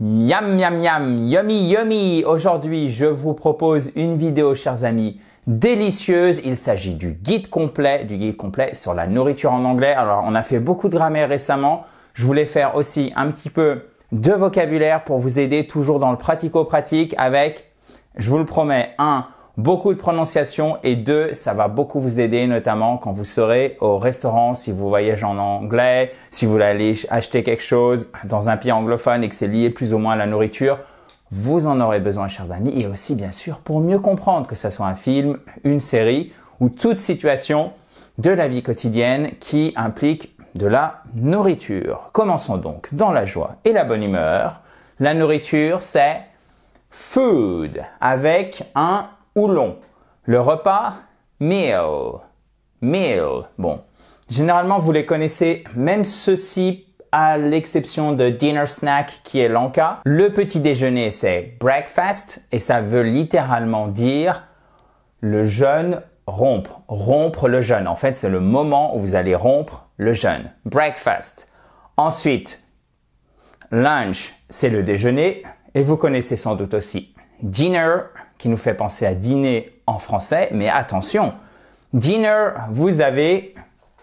Yam yam yam, yummy yummy. Aujourd'hui, je vous propose une vidéo, chers amis, délicieuse. Il s'agit du guide complet, du guide complet sur la nourriture en anglais. Alors, on a fait beaucoup de grammaire récemment. Je voulais faire aussi un petit peu de vocabulaire pour vous aider toujours dans le pratico-pratique avec, je vous le promets, un beaucoup de prononciation et deux, ça va beaucoup vous aider notamment quand vous serez au restaurant, si vous voyagez en anglais, si vous allez acheter quelque chose dans un pays anglophone et que c'est lié plus ou moins à la nourriture. Vous en aurez besoin, chers amis, et aussi bien sûr pour mieux comprendre que ce soit un film, une série ou toute situation de la vie quotidienne qui implique de la nourriture. Commençons donc dans la joie et la bonne humeur. La nourriture, c'est food avec un ou long. Le repas, meal. Meal. Bon. Généralement, vous les connaissez, même ceux-ci, à l'exception de dinner snack qui est l'anka. Le petit déjeuner, c'est breakfast et ça veut littéralement dire le jeûne rompre. Rompre le jeûne. En fait, c'est le moment où vous allez rompre le jeûne. Breakfast. Ensuite, lunch, c'est le déjeuner et vous connaissez sans doute aussi dinner qui nous fait penser à dîner en français, mais attention, dinner, vous avez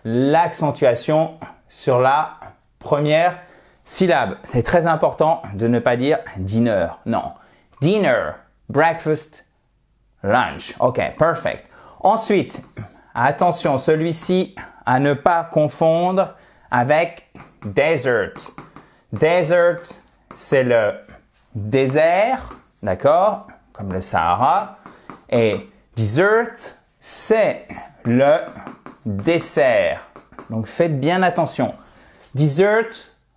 l'accentuation sur la première syllabe. C'est très important de ne pas dire dinner. Non. Dinner, breakfast, lunch. Ok, perfect. Ensuite, attention, celui-ci à ne pas confondre avec desert. Desert, c'est le désert, d'accord comme le Sahara. Et dessert, c'est le dessert. Donc faites bien attention. Dessert,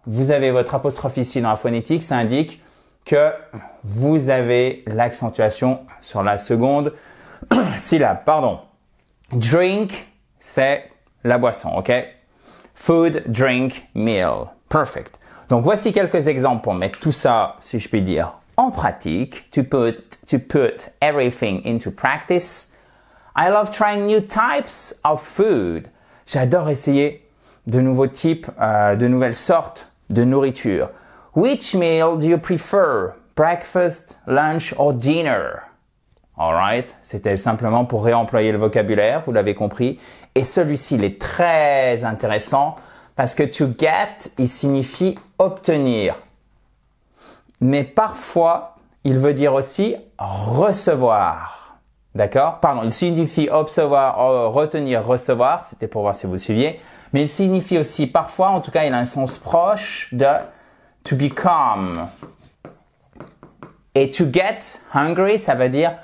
vous avez votre apostrophe ici dans la phonétique, ça indique que vous avez l'accentuation sur la seconde syllabe, pardon. Drink, c'est la boisson, ok? Food, drink, meal. Perfect. Donc voici quelques exemples pour mettre tout ça, si je puis dire, en pratique. To put, to put everything into practice. I love trying new types of food. J'adore essayer de nouveaux types, euh, de nouvelles sortes de nourriture. Which meal do you prefer? Breakfast, lunch or dinner? Alright, c'était simplement pour réemployer le vocabulaire, vous l'avez compris. Et celui-ci, il est très intéressant parce que to get, il signifie obtenir mais parfois, il veut dire aussi recevoir. D'accord Pardon, il signifie observer, euh, retenir, recevoir, c'était pour voir si vous suiviez, mais il signifie aussi parfois, en tout cas, il a un sens proche de to become. Et to get hungry, ça veut dire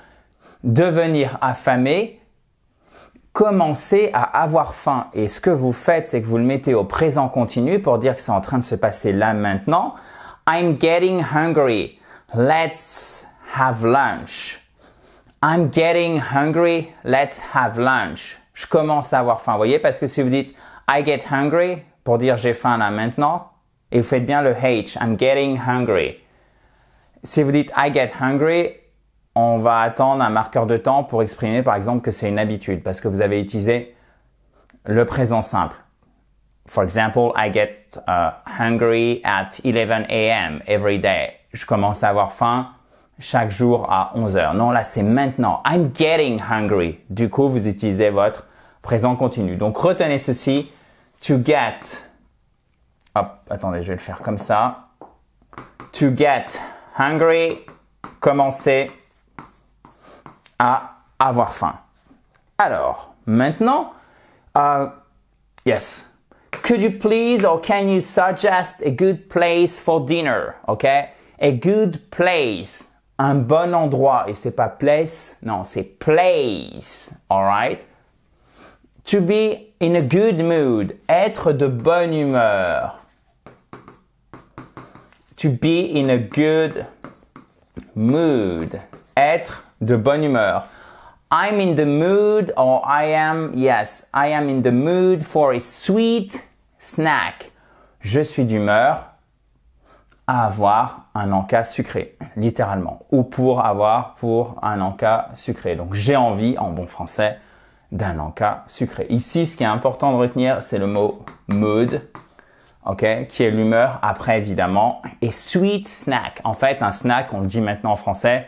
devenir affamé, commencer à avoir faim. Et ce que vous faites, c'est que vous le mettez au présent continu pour dire que c'est en train de se passer là maintenant, I'm getting hungry. Let's have lunch. I'm getting hungry. Let's have lunch. Je commence à avoir faim. Vous voyez, parce que si vous dites I get hungry pour dire j'ai faim là maintenant, et vous faites bien le H. I'm getting hungry. Si vous dites I get hungry, on va attendre un marqueur de temps pour exprimer par exemple que c'est une habitude parce que vous avez utilisé le présent simple. For example, I get uh, hungry at 11 a.m. every day. Je commence à avoir faim chaque jour à 11 heures. Non, là, c'est maintenant. I'm getting hungry. Du coup, vous utilisez votre présent continu. Donc, retenez ceci. To get. Hop, attendez, je vais le faire comme ça. To get hungry. Commencez à avoir faim. Alors, maintenant, euh, yes, could you please or can you suggest a good place for dinner? Okay, A good place. Un bon endroit. Et c'est pas place. Non, c'est place. Alright? To be in a good mood. Être de bonne humeur. To be in a good mood. Être de bonne humeur. I'm in the mood or I am, yes, I am in the mood for a sweet snack. Je suis d'humeur à avoir un encas sucré, littéralement, ou pour avoir pour un encas sucré. Donc j'ai envie, en bon français, d'un encas sucré. Ici, ce qui est important de retenir, c'est le mot mood, qui est l'humeur après évidemment, et sweet snack. En fait, un snack, on le dit maintenant en français,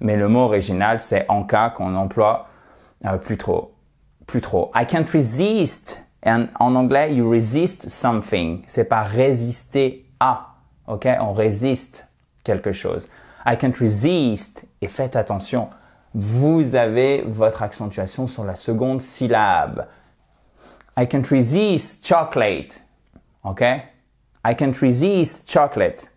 mais le mot original, c'est cas qu'on emploie euh, plus trop, plus trop. I can't resist And en anglais, you resist something. C'est pas résister à. OK? On résiste quelque chose. I can't resist. Et faites attention. Vous avez votre accentuation sur la seconde syllabe. I can't resist chocolate. OK? I can't resist chocolate.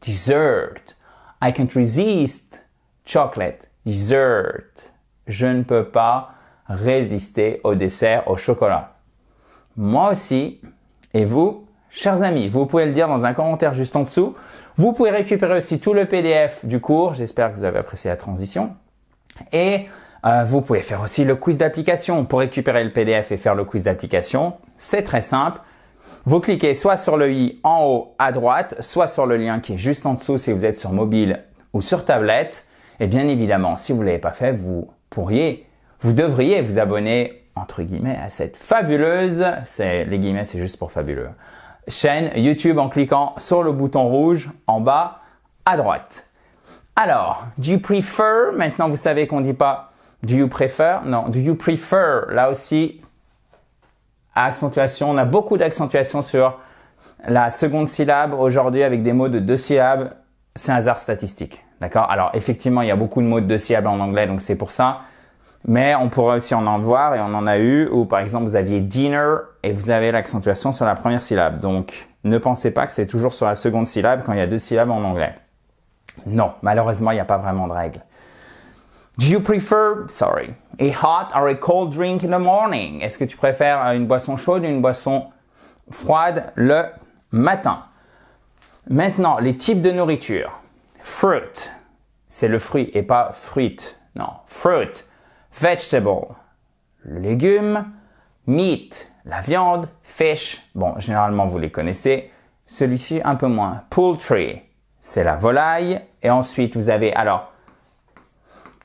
Dessert. I can't resist chocolate. Dessert. Je ne peux pas résister au dessert au chocolat moi aussi, et vous, chers amis. Vous pouvez le dire dans un commentaire juste en dessous. Vous pouvez récupérer aussi tout le PDF du cours. J'espère que vous avez apprécié la transition. Et euh, vous pouvez faire aussi le quiz d'application. Pour récupérer le PDF et faire le quiz d'application, c'est très simple. Vous cliquez soit sur le i en haut à droite, soit sur le lien qui est juste en dessous si vous êtes sur mobile ou sur tablette. Et bien évidemment, si vous ne l'avez pas fait, vous pourriez, vous devriez vous abonner entre guillemets, à cette fabuleuse, c'est, les guillemets, c'est juste pour fabuleux, chaîne YouTube en cliquant sur le bouton rouge en bas à droite. Alors, do you prefer, maintenant vous savez qu'on dit pas do you prefer, non, do you prefer, là aussi, accentuation, on a beaucoup d'accentuation sur la seconde syllabe aujourd'hui avec des mots de deux syllabes, c'est un hasard statistique. D'accord Alors effectivement, il y a beaucoup de mots de deux syllabes en anglais, donc c'est pour ça. Mais on pourrait aussi en en voir et on en a eu où par exemple vous aviez dinner et vous avez l'accentuation sur la première syllabe. Donc ne pensez pas que c'est toujours sur la seconde syllabe quand il y a deux syllabes en anglais. Non, malheureusement, il n'y a pas vraiment de règle. Do you prefer, sorry, a hot or a cold drink in the morning? Est-ce que tu préfères une boisson chaude ou une boisson froide le matin? Maintenant, les types de nourriture. Fruit, c'est le fruit et pas fruit. Non, fruit vegetable, le légume, meat, la viande, fish, bon, généralement vous les connaissez, celui-ci un peu moins. Poultry, c'est la volaille, et ensuite vous avez, alors,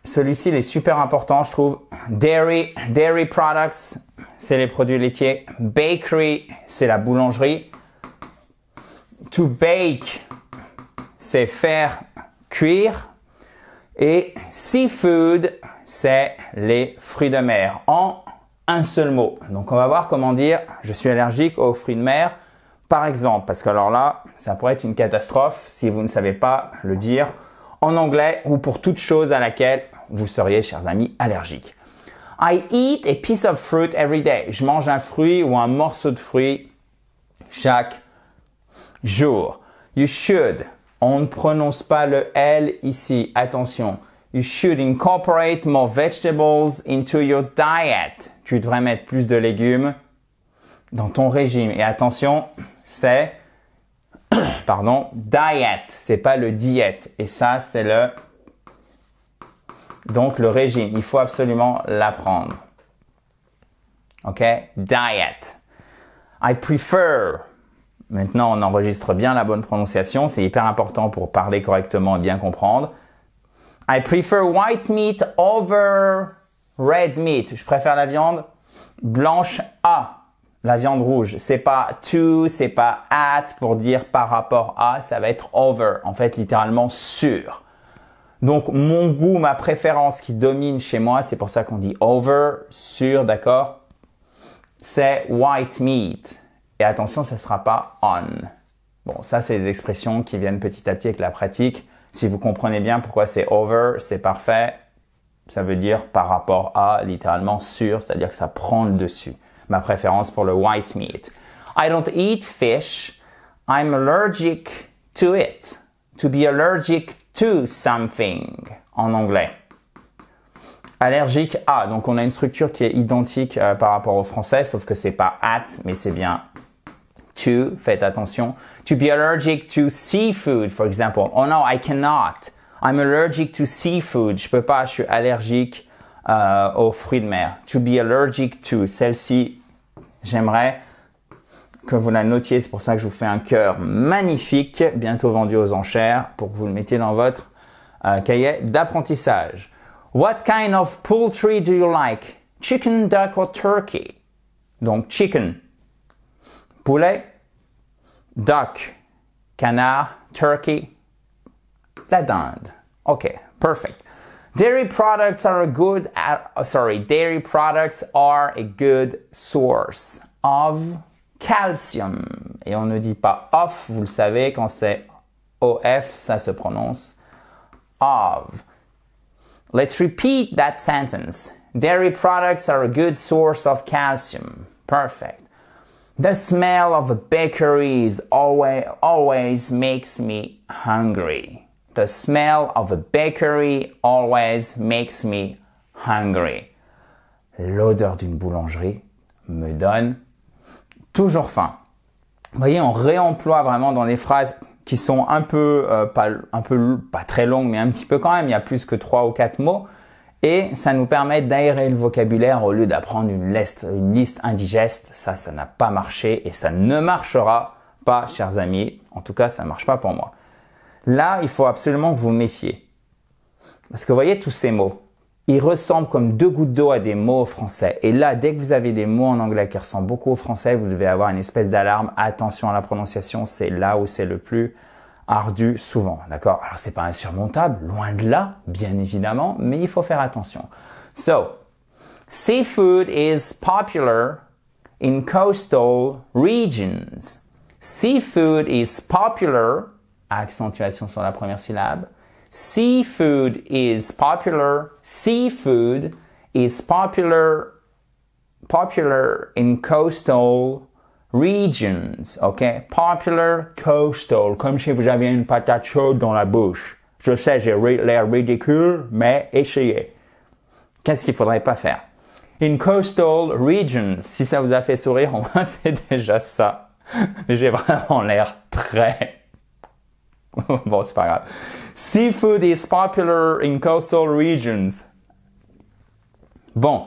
celui-ci il est super important, je trouve. Dairy, dairy products, c'est les produits laitiers. Bakery, c'est la boulangerie. To bake, c'est faire cuire. Et seafood, c'est les fruits de mer en un seul mot. Donc on va voir comment dire je suis allergique aux fruits de mer par exemple parce que alors là, ça pourrait être une catastrophe si vous ne savez pas le dire en anglais ou pour toute chose à laquelle vous seriez chers amis allergique. I eat a piece of fruit every day. Je mange un fruit ou un morceau de fruit chaque jour. You should. On ne prononce pas le L ici. Attention. You should incorporate more vegetables into your diet. Tu devrais mettre plus de légumes dans ton régime. Et attention, c'est pardon, diet, c'est pas le diète et ça c'est le donc le régime, il faut absolument l'apprendre. OK Diet. I prefer. Maintenant, on enregistre bien la bonne prononciation, c'est hyper important pour parler correctement et bien comprendre. I prefer white meat over red meat. Je préfère la viande blanche à la viande rouge. C'est pas to, c'est pas at pour dire par rapport à, ça va être over. En fait, littéralement sur. Donc, mon goût, ma préférence qui domine chez moi, c'est pour ça qu'on dit over, sur, d'accord? C'est white meat. Et attention, ça sera pas on. Bon, ça, c'est des expressions qui viennent petit à petit avec la pratique. Si vous comprenez bien pourquoi c'est over, c'est parfait, ça veut dire par rapport à, littéralement sur, c'est-à-dire que ça prend le dessus. Ma préférence pour le white meat. I don't eat fish. I'm allergic to it. To be allergic to something en anglais. Allergique à. Donc on a une structure qui est identique euh, par rapport au français, sauf que c'est pas at, mais c'est bien to, faites attention, to be allergic to seafood, for example. Oh no, I cannot. I'm allergic to seafood. Je peux pas, je suis allergique euh, aux fruits de mer. To be allergic to, celle-ci, j'aimerais que vous la notiez. C'est pour ça que je vous fais un cœur magnifique, bientôt vendu aux enchères, pour que vous le mettiez dans votre euh, cahier d'apprentissage. What kind of poultry do you like? Chicken, duck or turkey? Donc chicken, poulet, duck, canard, turkey, la dinde. Okay, perfect. Dairy products are a good, uh, sorry, dairy products are a good source of calcium. Et on ne dit pas off, vous le savez, quand c'est OF, ça se prononce of. Let's repeat that sentence. Dairy products are a good source of calcium. Perfect. The smell of bakeries always, always makes me hungry. The smell of a bakery always makes me hungry. L'odeur d'une boulangerie me donne toujours faim. Vous voyez, on réemploie vraiment dans les phrases qui sont un peu, euh, pas, un peu, pas très longues, mais un petit peu quand même. Il y a plus que trois ou quatre mots et ça nous permet d'aérer le vocabulaire au lieu d'apprendre une liste, une liste indigeste. Ça, ça n'a pas marché et ça ne marchera pas, chers amis. En tout cas, ça ne marche pas pour moi. Là, il faut absolument vous méfier. Parce que vous voyez tous ces mots, ils ressemblent comme deux gouttes d'eau à des mots français. Et là, dès que vous avez des mots en anglais qui ressemblent beaucoup au français, vous devez avoir une espèce d'alarme. Attention à la prononciation, c'est là où c'est le plus ardu souvent, d'accord Alors c'est pas insurmontable, loin de là, bien évidemment, mais il faut faire attention. So, seafood is popular in coastal regions. Seafood is popular, accentuation sur la première syllabe. Seafood is popular. Seafood is popular popular in coastal Regions, OK? Popular coastal, comme si vous aviez une patate chaude dans la bouche. Je sais, j'ai l'air ridicule, mais essayez. Qu'est-ce qu'il faudrait pas faire? In coastal regions, si ça vous a fait sourire, c'est déjà ça. J'ai vraiment l'air très... bon, c'est pas grave. Seafood is popular in coastal regions. Bon,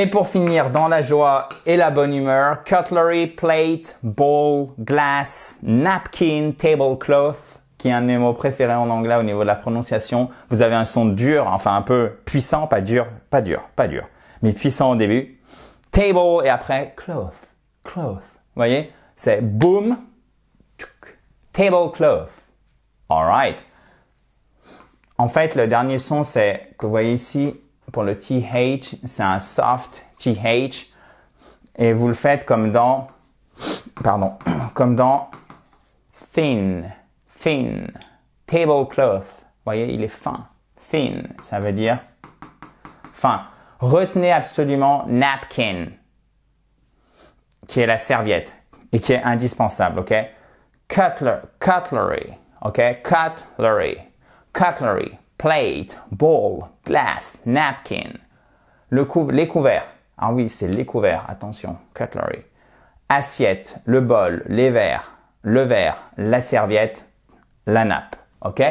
et pour finir, dans la joie et la bonne humeur, cutlery, plate, bowl, glass, napkin, tablecloth, qui est un mot préféré mots préférés en anglais au niveau de la prononciation. Vous avez un son dur, enfin un peu puissant, pas dur, pas dur, pas dur, mais puissant au début. Table et après cloth, cloth. Vous voyez, c'est boom, tablecloth. right. En fait, le dernier son, c'est que vous voyez ici, pour le TH, c'est un soft TH. Et vous le faites comme dans, pardon, comme dans thin, thin, tablecloth. Vous voyez, il est fin. Thin, ça veut dire fin. Retenez absolument napkin, qui est la serviette et qui est indispensable, ok? Cutler, cutlery, ok? Cutlery, cutlery plate, bowl, glass, napkin. Le les couverts. Ah oui, c'est les couverts, attention, cutlery. Assiette, le bol, les verres, le verre, la serviette, la nappe. OK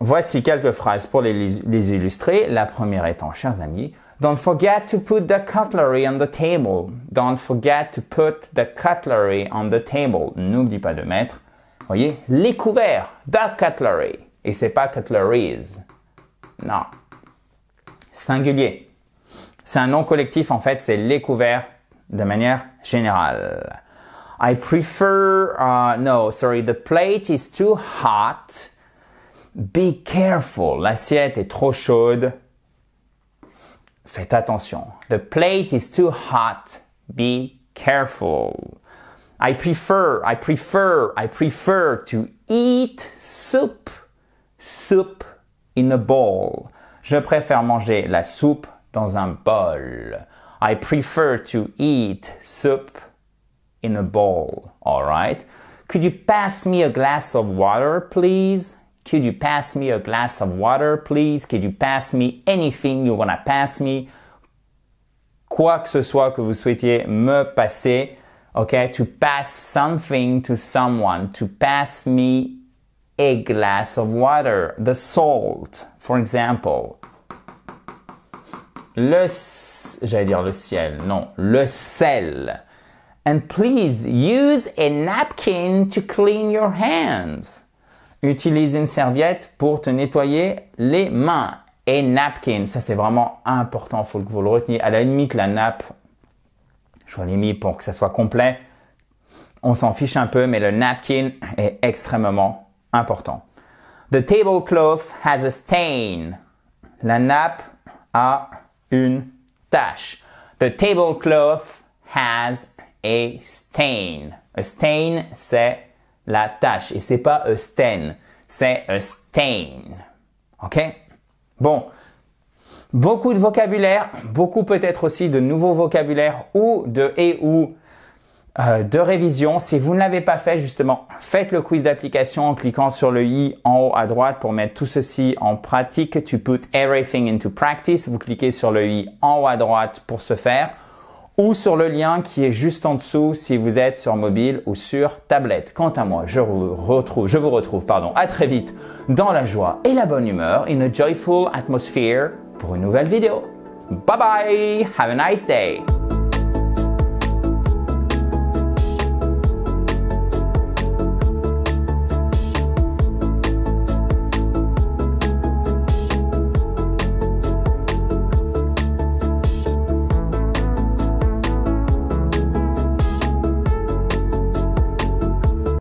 Voici quelques phrases pour les, illustrer. La première étant, chers amis, Don't forget to put the cutlery on the table. Don't forget to put the cutlery on the table. N'oublie pas de mettre, voyez, les couverts, the cutlery. Et c'est pas cutleries. Non. Singulier. C'est un nom collectif, en fait, c'est les couverts de manière générale. I prefer, uh, no, sorry, the plate is too hot. Be careful. L'assiette est trop chaude. Faites attention. The plate is too hot. Be careful. I prefer, I prefer, I prefer to eat soup soup in a bowl. Je préfère manger la soupe dans un bol. I prefer to eat soup in a bowl. All right. Could you pass me a glass of water, please? Could you pass me a glass of water, please? Could you pass me anything you want to pass me? Quoi que ce soit que vous souhaitiez me passer. Okay. To pass something to someone. To pass me a glass of water, the salt, for example. Le, j'allais dire le ciel, non, le sel. And please use a napkin to clean your hands. Utilise une serviette pour te nettoyer les mains. Et napkin, ça c'est vraiment important, faut que vous le reteniez. À la limite, la nappe, je l'ai mis pour que ça soit complet. On s'en fiche un peu, mais le napkin est extrêmement important. The tablecloth has a stain. La nappe a une tache. The tablecloth has a stain. A stain, c'est la tache. Et c'est pas a stain, c'est a stain. OK? Bon. Beaucoup de vocabulaire, beaucoup peut-être aussi de nouveaux vocabulaires ou de et ou euh, de révision. Si vous ne l'avez pas fait, justement, faites le quiz d'application en cliquant sur le i en haut à droite pour mettre tout ceci en pratique. To put everything into practice. Vous cliquez sur le i en haut à droite pour ce faire ou sur le lien qui est juste en dessous si vous êtes sur mobile ou sur tablette. Quant à moi, je vous retrouve, je vous retrouve, pardon, à très vite dans la joie et la bonne humeur, in a joyful atmosphere pour une nouvelle vidéo. Bye bye! Have a nice day!